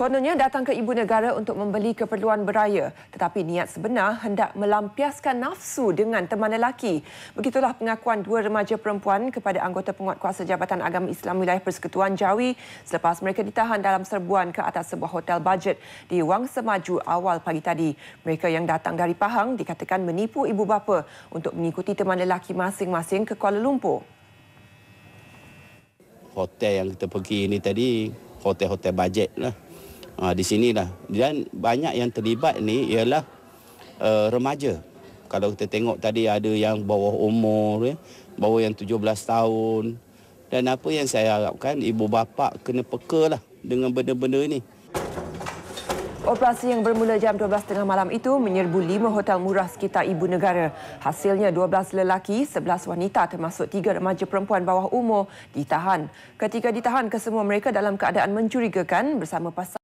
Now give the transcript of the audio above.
Kononnya datang ke ibu negara untuk membeli keperluan beraya. Tetapi niat sebenar hendak melampiaskan nafsu dengan teman lelaki. Begitulah pengakuan dua remaja perempuan kepada anggota penguatkuasa Jabatan Agama Islam Wilayah Persekutuan Jawi selepas mereka ditahan dalam serbuan ke atas sebuah hotel bajet di Wang Semaju awal pagi tadi. Mereka yang datang dari Pahang dikatakan menipu ibu bapa untuk mengikuti teman lelaki masing-masing ke Kuala Lumpur. Hotel yang kita pergi ini tadi hotel-hotel bajet lah ha, di sinilah. Dan banyak yang terlibat ni ialah uh, remaja. Kalau kita tengok tadi ada yang bawah umur, ya, bawah yang 17 tahun. Dan apa yang saya harapkan, ibu bapa kena pekalah dengan benda-benda ini. Operasi yang bermula jam 12.30 malam itu menyerbu lima hotel murah sekitar ibu negara. Hasilnya 12 lelaki, 11 wanita termasuk tiga remaja perempuan bawah umur ditahan. Ketika ditahan, kesemua mereka dalam keadaan mencurigakan bersama pasangan.